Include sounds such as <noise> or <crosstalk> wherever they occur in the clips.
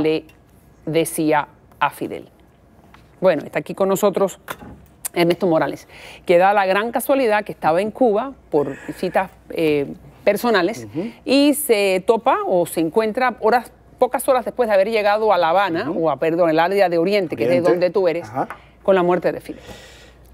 le decía a Fidel. Bueno, está aquí con nosotros Ernesto Morales, que da la gran casualidad que estaba en Cuba por citas eh, personales y se topa o se encuentra horas, pocas horas después de haber llegado a La Habana, o a, perdón, el área de Oriente, que es de donde tú eres, con la muerte de Fidel.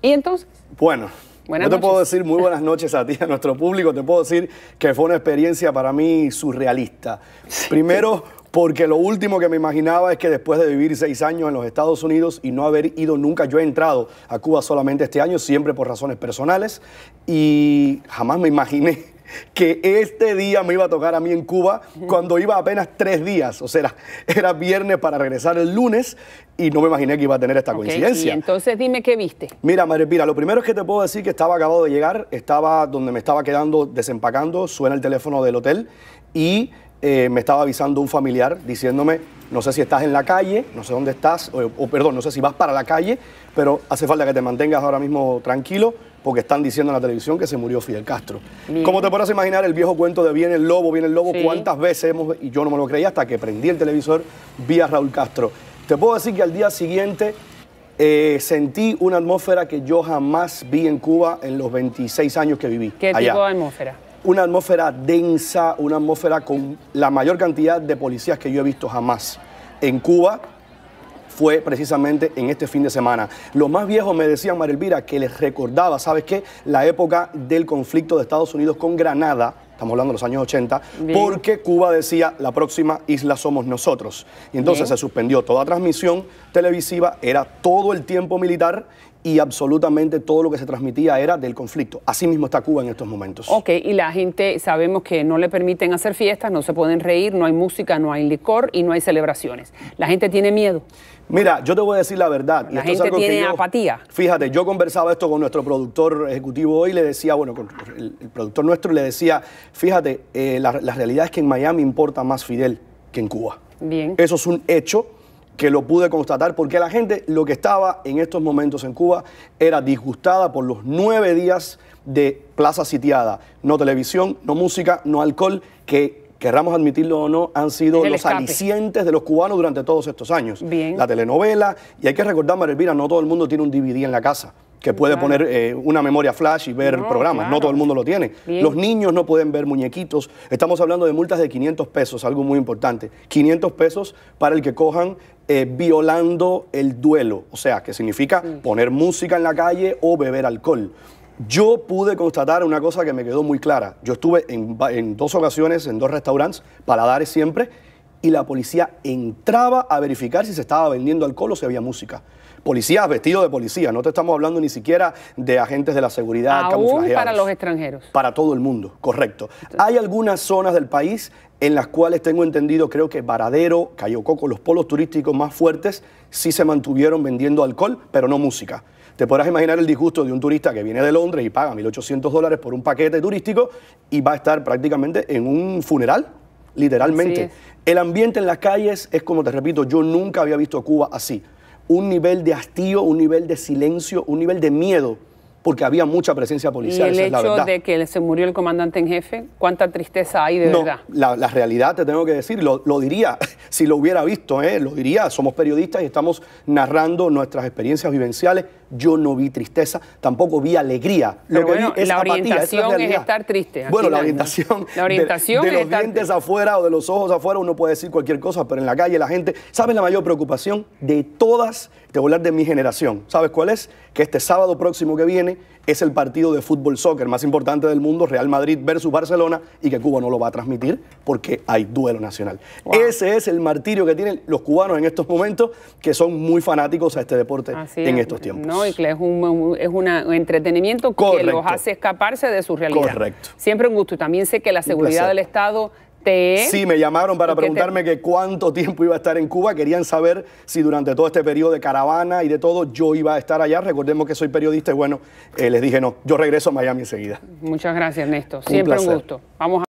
¿Y entonces? Bueno, Buenas te puedo decir muy buenas noches a ti, a nuestro público. Te puedo decir que fue una experiencia para mí surrealista. Primero, porque lo último que me imaginaba es que después de vivir seis años en los Estados Unidos y no haber ido nunca, yo he entrado a Cuba solamente este año, siempre por razones personales, y jamás me imaginé <laughs> que este día me iba a tocar a mí en Cuba cuando iba apenas tres días, o sea, era, viernes para regresar el lunes y no me imaginé que iba a tener esta coincidencia. entonces dime qué viste. Mira, madre, mira, lo primero es que te puedo decir que estaba acabado de llegar, estaba donde me estaba quedando desempacando, suena el teléfono del hotel y eh, me estaba avisando un familiar diciéndome, no sé si estás en la calle, no sé dónde estás, o, perdón, no sé si vas para la calle, pero hace falta que te mantengas ahora mismo tranquilo porque están diciendo en la televisión que se murió Fidel Castro. Como te podrás imaginar, el viejo cuento de viene el lobo, viene el lobo, cuántas veces hemos, y yo no me lo creía hasta que prendí el televisor, vi a Raúl Castro. Te puedo decir que al día siguiente eh, sentí una atmósfera que yo jamás vi en Cuba en los 26 años que viví. ¿Qué tipo de atmósfera? una atmósfera densa, una atmósfera con la mayor cantidad de policías que yo he visto jamás. En Cuba, fue precisamente en este fin de semana. Los más viejos me decían, Elvira, que les recordaba, ¿sabes qué? La época del conflicto de Estados Unidos con Granada, estamos hablando de los años 80, porque Cuba decía, la próxima isla somos nosotros. Y entonces se suspendió toda transmisión televisiva, era todo el tiempo militar y absolutamente todo lo que se transmitía era del conflicto. Así mismo está Cuba en estos momentos. Ok, y la gente sabemos que no le permiten hacer fiestas, no se pueden reír, no hay música, no hay licor y no hay celebraciones. La gente tiene miedo. Mira, yo te voy a decir la verdad. La gente tiene apatía. Fíjate, yo conversaba esto con nuestro productor ejecutivo hoy, le decía, bueno, con el, productor nuestro le decía, fíjate, eh, la, la realidad es que en Miami importa más Fidel que en Cuba. Bien. Eso es un hecho que lo pude constatar, porque la gente lo que estaba en estos momentos en Cuba era disgustada por los nueve días de plaza sitiada. No televisión, no música, no alcohol, que querramos admitirlo o no, han sido los alicientes de los cubanos durante todos estos años. La telenovela, y hay que recordar, María no todo el mundo tiene un DVD en la casa que puede poner eh, una memoria flash y ver programas. No todo el mundo lo tiene. Los niños no pueden ver muñequitos. Estamos hablando de multas de 500 pesos, algo muy importante. 500 pesos para el que cojan eh, violando el duelo, o sea, que significa poner música en la calle o beber alcohol. Yo pude constatar una cosa que me quedó muy clara. Yo estuve en, en dos ocasiones en dos restaurantes, para dar siempre, y la policía entraba a verificar si se estaba vendiendo alcohol o si había música. Policías vestidos de policía, no te estamos hablando ni siquiera de agentes de la seguridad Aún para los extranjeros. Para todo el mundo, correcto. Hay algunas zonas del país en las cuales tengo entendido, creo que Varadero, Cayo Coco, los polos turísticos más fuertes, sí se mantuvieron vendiendo alcohol, pero no música. Te podrás imaginar el disgusto de un turista que viene de Londres y paga 1.800 dólares por un paquete turístico y va a estar prácticamente en un funeral literalmente. El ambiente en las calles es como te repito, yo nunca había visto a Cuba así. Un nivel de hastío, un nivel de silencio, un nivel de miedo porque había mucha presencia policial. Y el hecho de que se murió el comandante en jefe, ¿cuánta tristeza hay de verdad? La, la, realidad, te tengo que decir, lo, diría, <laughs> si lo hubiera visto, ¿eh? lo diría, somos periodistas y estamos narrando nuestras experiencias vivenciales. Yo no vi tristeza, tampoco vi alegría. lo que vi es la orientación es, estar triste. bueno, la orientación, la orientación de, los dientes afuera o de los ojos afuera uno puede decir cualquier cosa, pero en la calle la gente, ¿sabes la mayor preocupación de todas? Te voy a hablar de mi generación. ¿Sabes cuál es? Que este sábado próximo que viene es el partido de fútbol soccer más importante del mundo, Real Madrid versus Barcelona, y que Cuba no lo va a transmitir porque hay duelo nacional. Ese es el martirio que tienen los cubanos en estos momentos, que son muy fanáticos a este deporte en estos tiempos. es un, entretenimiento que los hace escaparse de su realidad. Correcto. Siempre un gusto. y También sé que la seguridad del Estado Sí, me llamaron para preguntarme que cuánto tiempo iba a estar en Cuba. Querían saber si durante todo este periodo de caravana y de todo yo iba a estar allá. Recordemos que soy periodista y bueno, eh, les dije no, yo regreso a Miami enseguida. Muchas gracias, Néstor. Siempre un, gusto. Vamos a